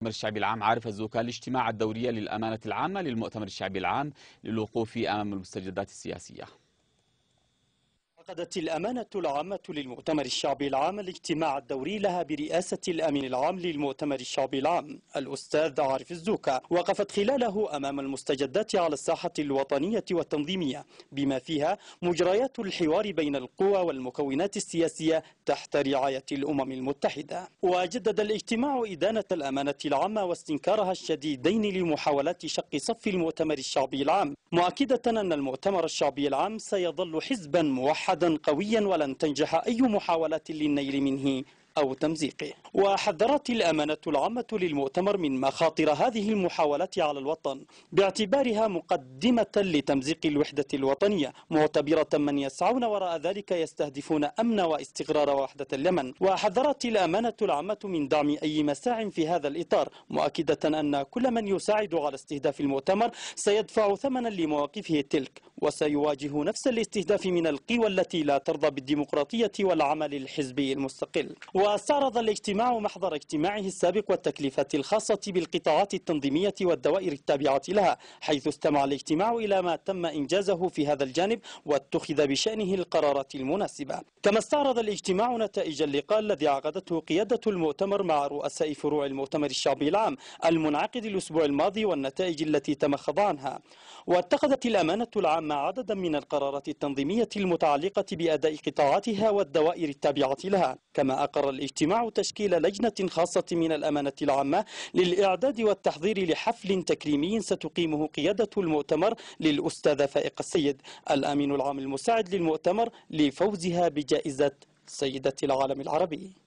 المؤتمر الشعبي العام عارف الزوكا الاجتماع الدورية للأمانة العامة للمؤتمر الشعبي العام للوقوف أمام المستجدات السياسية عقدت الأمانة العامة للمؤتمر الشعبي العام الاجتماع الدوري لها برئاسة الأمين العام للمؤتمر الشعبي العام الأستاذ عارف الزوكا وقفت خلاله أمام المستجدات على الساحة الوطنية والتنظيمية بما فيها مجريات الحوار بين القوى والمكونات السياسية تحت رعاية الأمم المتحدة وجدد الاجتماع إدانة الأمانة العامة واستنكارها الشديدين لمحاولات شق صف المؤتمر الشعبي العام مؤكدة أن المؤتمر الشعبي العام سيظل حزبا موحدا جهادا قويا ولن تنجح أي محاولة للنيل منه أو تمزيقه وحذرت الأمانة العامة للمؤتمر من مخاطر هذه المحاولات على الوطن باعتبارها مقدمة لتمزيق الوحدة الوطنية معتبرة من يسعون وراء ذلك يستهدفون أمن واستقرار وحدة اليمن وحذرت الأمانة العامة من دعم أي مساع في هذا الإطار مؤكدة أن كل من يساعد على استهداف المؤتمر سيدفع ثمنا لمواقفه تلك وسيواجه نفس الاستهداف من القوى التي لا ترضى بالديمقراطية والعمل الحزبي المستقل واستعرض الاجتماع محضر اجتماعه السابق والتكليفات الخاصة بالقطاعات التنظيمية والدوائر التابعة لها حيث استمع الاجتماع إلى ما تم إنجازه في هذا الجانب واتخذ بشأنه القرارات المناسبة كما استعرض الاجتماع نتائج اللقاء الذي عقدته قيادة المؤتمر مع رؤساء فروع المؤتمر الشعبي العام المنعقد الأسبوع الماضي والنتائج التي تمخض عنها واتخذت الأمانة العامة عددا من القرارات التنظيمية المتعلقة بأداء قطاعاتها والدوائر التابعة لها كما أقر الاجتماع تشكيل لجنة خاصة من الأمانة العامة للإعداد والتحضير لحفل تكريمي ستقيمه قيادة المؤتمر للأستاذة فائق السيد الأمين العام المساعد للمؤتمر لفوزها بجائزة سيدة العالم العربي